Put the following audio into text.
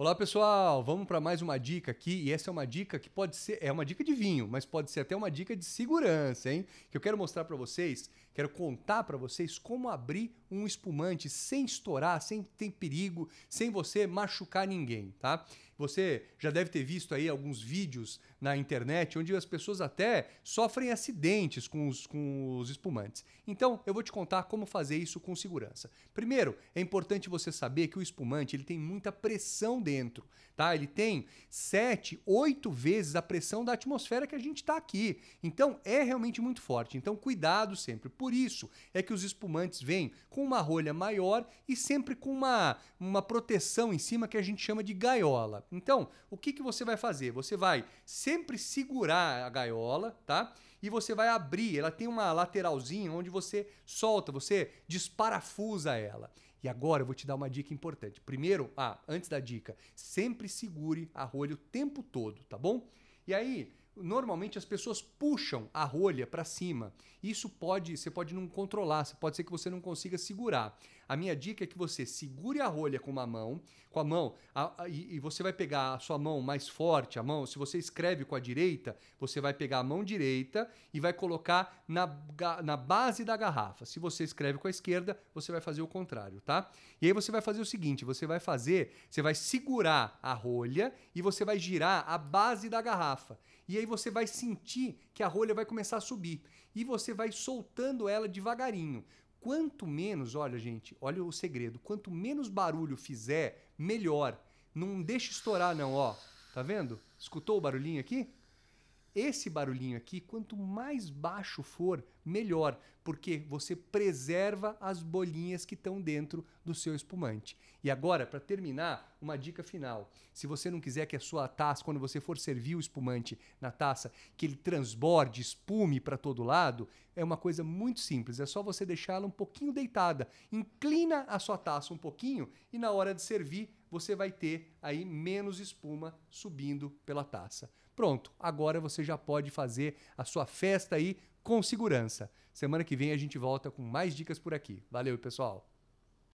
Olá pessoal, vamos para mais uma dica aqui e essa é uma dica que pode ser é uma dica de vinho, mas pode ser até uma dica de segurança, hein? Que eu quero mostrar para vocês, quero contar para vocês como abrir um espumante sem estourar, sem ter perigo, sem você machucar ninguém, tá? Você já deve ter visto aí alguns vídeos na internet onde as pessoas até sofrem acidentes com os, com os espumantes. Então eu vou te contar como fazer isso com segurança. Primeiro, é importante você saber que o espumante ele tem muita pressão dentro, tá? Ele tem sete, oito vezes a pressão da atmosfera que a gente está aqui. Então é realmente muito forte. Então cuidado sempre. Por isso é que os espumantes vêm com uma rolha maior e sempre com uma, uma proteção em cima que a gente chama de gaiola. Então o que, que você vai fazer? Você vai sempre segurar a gaiola, tá? E você vai abrir. Ela tem uma lateralzinha onde você solta, você desparafusa ela. E agora eu vou te dar uma dica importante. Primeiro, ah, antes da dica, sempre segure a rolha o tempo todo, tá bom? E aí, normalmente as pessoas puxam a rolha para cima. Isso pode, você pode não controlar, pode ser que você não consiga segurar. A minha dica é que você segure a rolha com uma mão, com a mão, a, a, e, e, você vai pegar a sua mão mais forte, a mão. Se você escreve com a direita, você vai pegar a mão direita e vai colocar na, na base da garrafa. Se você escreve com a esquerda, você vai fazer o contrário, tá? E aí você vai fazer o seguinte: você vai fazer, você vai segurar a rolha e você vai girar a base da garrafa. E aí você vai sentir que a rolha vai começar a subir e você vai soltando ela devagarinho quanto menos, olha, gente, olha o segredo, quanto menos barulho fizer, melhor. Não deixe estourar, não, ó. Tá vendo? Escutou o barulhinho aqui? Esse barulhinho aqui, quanto mais baixo for, melhor, porque você preserva as bolinhas que estão dentro do seu espumante. E agora, para terminar, uma dica final. Se você não quiser que a sua taça, quando você for servir o espumante na taça, que ele transborde, espume para todo lado, é uma coisa muito simples. É só você deixá-la um pouquinho deitada. Inclina a sua taça um pouquinho e na hora de servir, você vai ter aí menos espuma subindo pela taça. Pronto, agora você já pode fazer a sua festa aí com segurança. Semana que vem a gente volta com mais dicas por aqui. Valeu, pessoal!